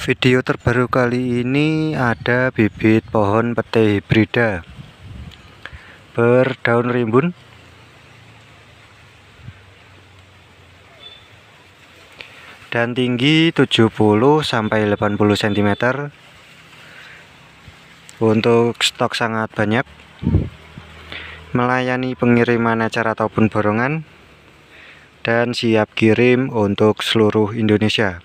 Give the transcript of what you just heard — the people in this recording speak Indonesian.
Video terbaru kali ini ada bibit pohon petai hibrida berdaun rimbun. Dan tinggi 70 sampai 80 cm. Untuk stok sangat banyak. Melayani pengiriman acara ataupun borongan dan siap kirim untuk seluruh Indonesia.